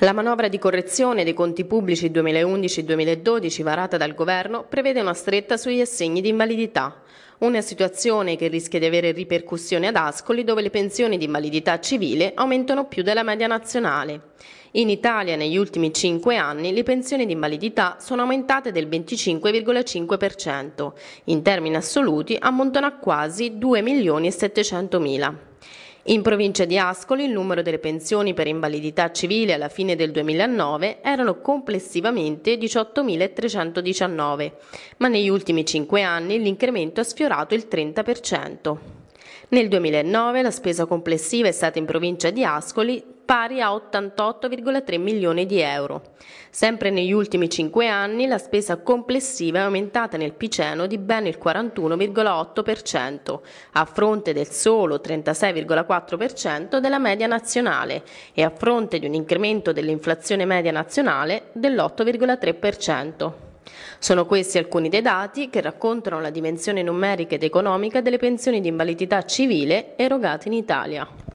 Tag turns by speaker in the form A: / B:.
A: La manovra di correzione dei conti pubblici 2011-2012 varata dal governo prevede una stretta sugli assegni di invalidità, una situazione che rischia di avere ripercussioni ad Ascoli dove le pensioni di invalidità civile aumentano più della media nazionale. In Italia negli ultimi cinque anni le pensioni di invalidità sono aumentate del 25,5%, in termini assoluti ammontano a quasi 2 milioni e 700 mila. In provincia di Ascoli il numero delle pensioni per invalidità civile alla fine del 2009 erano complessivamente 18.319, ma negli ultimi cinque anni l'incremento ha sfiorato il 30%. Nel 2009 la spesa complessiva è stata in provincia di Ascoli pari a 88,3 milioni di euro. Sempre negli ultimi cinque anni la spesa complessiva è aumentata nel Piceno di ben il 41,8%, a fronte del solo 36,4% della media nazionale e a fronte di un incremento dell'inflazione media nazionale dell'8,3%. Sono questi alcuni dei dati che raccontano la dimensione numerica ed economica delle pensioni di invalidità civile erogate in Italia.